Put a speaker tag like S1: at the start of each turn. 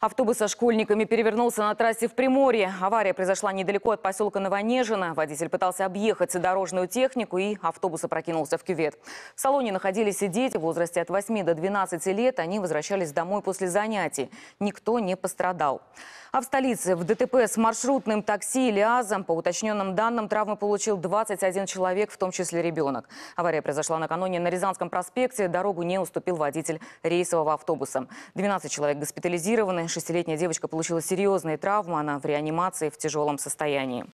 S1: Автобус со школьниками перевернулся на трассе в Приморье. Авария произошла недалеко от поселка Новонежина. Водитель пытался объехать дорожную технику и автобус опрокинулся в кювет. В салоне находились и дети в возрасте от 8 до 12 лет. Они возвращались домой после занятий. Никто не пострадал. А в столице в ДТП с маршрутным такси или АЗом по уточненным данным травмы получил 21 человек, в том числе ребенок. Авария произошла накануне на Рязанском проспекте. Дорогу не уступил водитель рейсового автобуса. 12 человек госпитализированы шестилетняя девочка получила серьезные травмы. Она в реанимации в тяжелом состоянии.